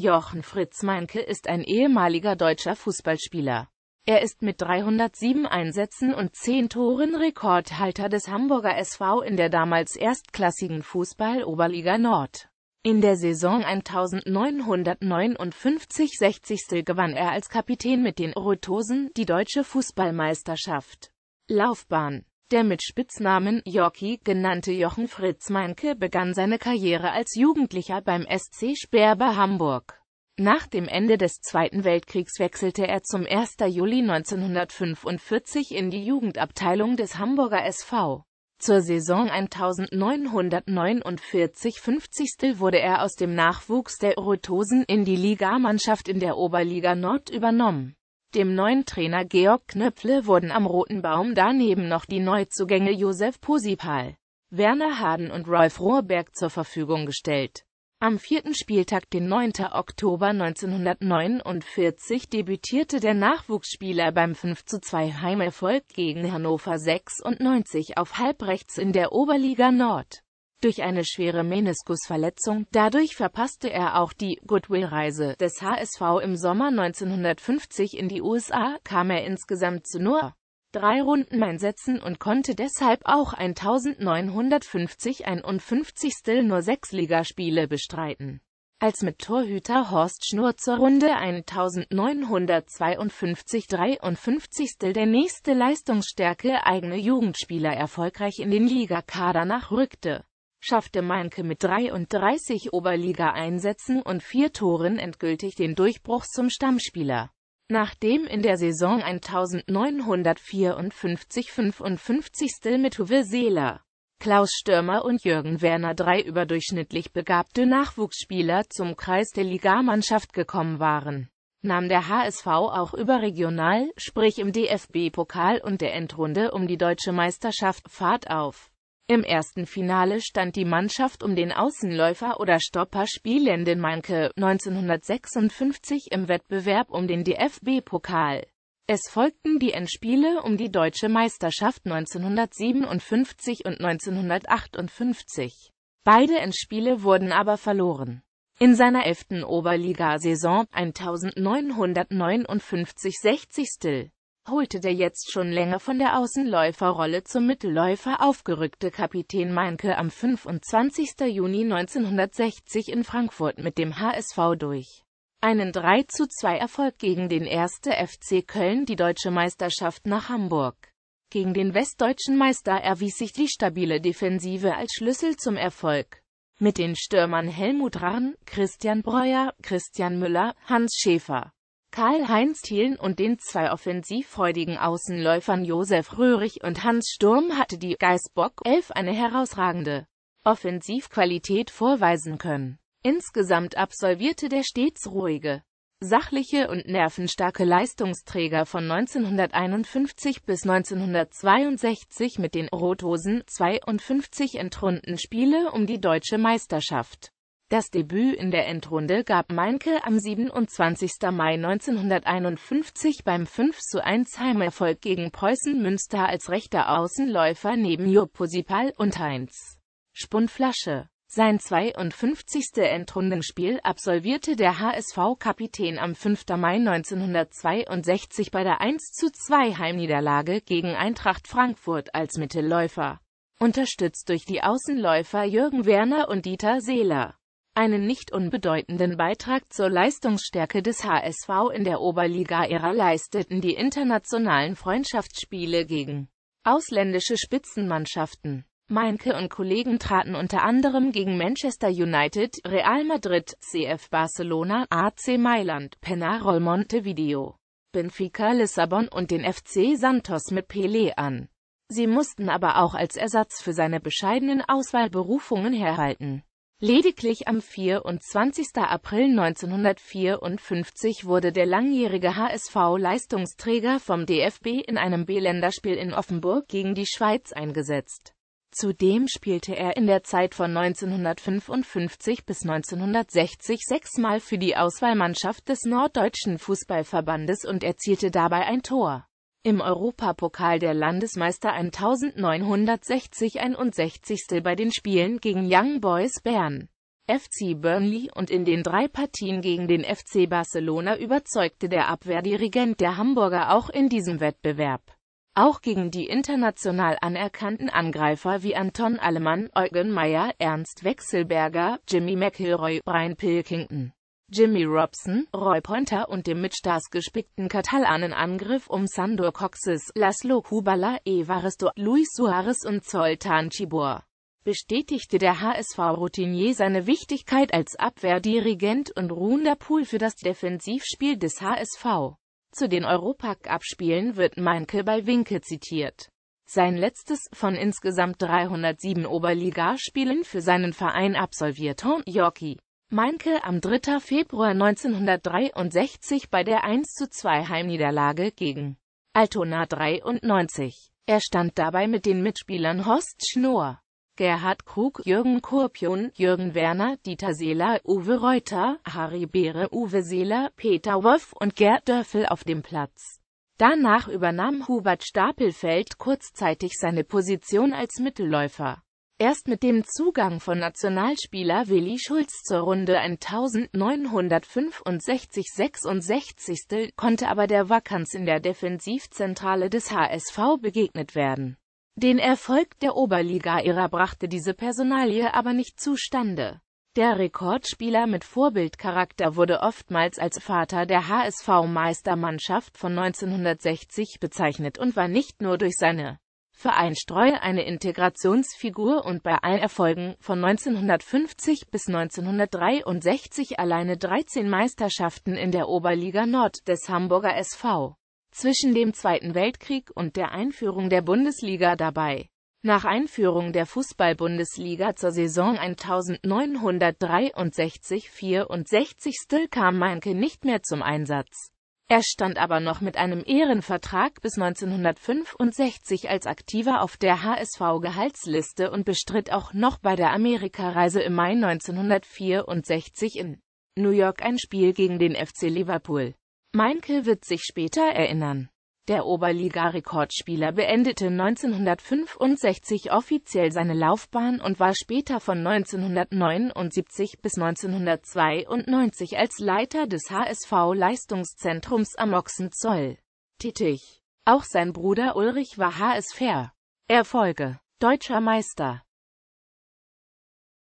Jochen Fritz Meinke ist ein ehemaliger deutscher Fußballspieler. Er ist mit 307 Einsätzen und 10 Toren Rekordhalter des Hamburger SV in der damals erstklassigen Fußball-Oberliga Nord. In der Saison 1959-60 gewann er als Kapitän mit den Rotosen die deutsche Fußballmeisterschaft. Laufbahn der mit Spitznamen Jockey genannte Jochen Fritz Meinke begann seine Karriere als Jugendlicher beim SC Sperber Hamburg. Nach dem Ende des Zweiten Weltkriegs wechselte er zum 1. Juli 1945 in die Jugendabteilung des Hamburger SV. Zur Saison 1949-50 wurde er aus dem Nachwuchs der Rotosen in die Ligamannschaft in der Oberliga Nord übernommen. Dem neuen Trainer Georg Knöpfle wurden am Roten Baum daneben noch die Neuzugänge Josef Posipal, Werner Harden und Rolf Rohrberg zur Verfügung gestellt. Am vierten Spieltag, den 9. Oktober 1949, debütierte der Nachwuchsspieler beim 5 2 Heimerfolg gegen Hannover 96 auf halbrechts in der Oberliga Nord durch eine schwere Meniskusverletzung, dadurch verpasste er auch die Goodwill-Reise des HSV im Sommer 1950 in die USA, kam er insgesamt zu nur drei Runden einsetzen und konnte deshalb auch 1950 51 Still nur sechs Ligaspiele bestreiten. Als mit Torhüter Horst Schnur zur Runde 1952-53 Still der nächste leistungsstärke eigene Jugendspieler erfolgreich in den Ligakader nachrückte schaffte Meinke mit 33 Oberliga-Einsätzen und vier Toren endgültig den Durchbruch zum Stammspieler. Nachdem in der Saison 1954-55 mit Uwe Seeler, Klaus Stürmer und Jürgen Werner drei überdurchschnittlich begabte Nachwuchsspieler zum Kreis der Ligamannschaft gekommen waren, nahm der HSV auch überregional, sprich im DFB-Pokal und der Endrunde um die deutsche Meisterschaft, Fahrt auf. Im ersten Finale stand die Mannschaft um den Außenläufer oder Stopper spielenden Manke 1956 im Wettbewerb um den DFB-Pokal. Es folgten die Endspiele um die deutsche Meisterschaft 1957 und 1958. Beide Endspiele wurden aber verloren. In seiner elften Oberliga-Saison 1959-60 holte der jetzt schon länger von der Außenläuferrolle zum Mittelläufer aufgerückte Kapitän Meinke am 25. Juni 1960 in Frankfurt mit dem HSV durch. Einen 3:2 Erfolg gegen den 1. FC Köln die deutsche Meisterschaft nach Hamburg. Gegen den westdeutschen Meister erwies sich die stabile Defensive als Schlüssel zum Erfolg. Mit den Stürmern Helmut Rahn, Christian Breuer, Christian Müller, Hans Schäfer Karl-Heinz Thielen und den zwei offensivfreudigen Außenläufern Josef Röhrig und Hans Sturm hatte die «Geißbock» 11 eine herausragende Offensivqualität vorweisen können. Insgesamt absolvierte der stets ruhige, sachliche und nervenstarke Leistungsträger von 1951 bis 1962 mit den Rothosen 52 Endrundenspiele um die Deutsche Meisterschaft. Das Debüt in der Endrunde gab Meinke am 27. Mai 1951 beim 5 zu 1 Heimerfolg gegen Preußen Münster als rechter Außenläufer neben Jupp Posipal und Heinz Spundflasche. Sein 52. Endrundenspiel absolvierte der HSV-Kapitän am 5. Mai 1962 bei der 1 zu 2 Heimniederlage gegen Eintracht Frankfurt als Mittelläufer, unterstützt durch die Außenläufer Jürgen Werner und Dieter Seeler einen nicht unbedeutenden Beitrag zur Leistungsstärke des HSV in der Oberliga-Ära leisteten die internationalen Freundschaftsspiele gegen ausländische Spitzenmannschaften. Meinke und Kollegen traten unter anderem gegen Manchester United, Real Madrid, CF Barcelona, AC Mailand, Penarol Montevideo, Benfica Lissabon und den FC Santos mit Pelé an. Sie mussten aber auch als Ersatz für seine bescheidenen Auswahlberufungen herhalten. Lediglich am 24. April 1954 wurde der langjährige HSV-Leistungsträger vom DFB in einem B-Länderspiel in Offenburg gegen die Schweiz eingesetzt. Zudem spielte er in der Zeit von 1955 bis 1960 sechsmal für die Auswahlmannschaft des Norddeutschen Fußballverbandes und erzielte dabei ein Tor im Europapokal der Landesmeister 1960-61. bei den Spielen gegen Young Boys Bern. FC Burnley und in den drei Partien gegen den FC Barcelona überzeugte der Abwehrdirigent der Hamburger auch in diesem Wettbewerb. Auch gegen die international anerkannten Angreifer wie Anton Allemann, Eugen Meyer, Ernst Wechselberger, Jimmy McIlroy, Brian Pilkington Jimmy Robson, Roy Pointer und dem mit Stars gespickten Katalanenangriff um Sandor Coxes, Laszlo Kubala, Evaristo, Luis Suarez und Zoltan Chibor bestätigte der HSV-Routinier seine Wichtigkeit als Abwehrdirigent und ruhender Pool für das Defensivspiel des HSV. Zu den Europacup-Spielen wird Meinke bei Winke zitiert. Sein letztes von insgesamt 307 Oberligaspielen für seinen Verein absolvierte Yorkie. Meinke am 3. Februar 1963 bei der 1 zu 2 Heimniederlage gegen Altona 93. Er stand dabei mit den Mitspielern Horst Schnorr, Gerhard Krug, Jürgen Kurpion, Jürgen Werner, Dieter Seeler, Uwe Reuter, Harry Beere, Uwe Seeler, Peter Wolf und Gerd Dörfel auf dem Platz. Danach übernahm Hubert Stapelfeld kurzzeitig seine Position als Mittelläufer. Erst mit dem Zugang von Nationalspieler Willi Schulz zur Runde 1965-66 konnte aber der Vakanz in der Defensivzentrale des HSV begegnet werden. Den Erfolg der Oberliga-Ära brachte diese Personalie aber nicht zustande. Der Rekordspieler mit Vorbildcharakter wurde oftmals als Vater der HSV-Meistermannschaft von 1960 bezeichnet und war nicht nur durch seine Verein Streu eine Integrationsfigur und bei allen Erfolgen von 1950 bis 1963 alleine 13 Meisterschaften in der Oberliga Nord des Hamburger SV. Zwischen dem Zweiten Weltkrieg und der Einführung der Bundesliga dabei. Nach Einführung der Fußball-Bundesliga zur Saison 1963-64 kam Meinke nicht mehr zum Einsatz. Er stand aber noch mit einem Ehrenvertrag bis 1965 als Aktiver auf der HSV-Gehaltsliste und bestritt auch noch bei der Amerikareise im Mai 1964 in New York ein Spiel gegen den FC Liverpool. Meinke wird sich später erinnern der Oberliga-Rekordspieler beendete 1965 offiziell seine Laufbahn und war später von 1979 bis 1992 als Leiter des HSV-Leistungszentrums am Ochsenzoll tätig. Auch sein Bruder Ulrich war HSV. Erfolge Deutscher Meister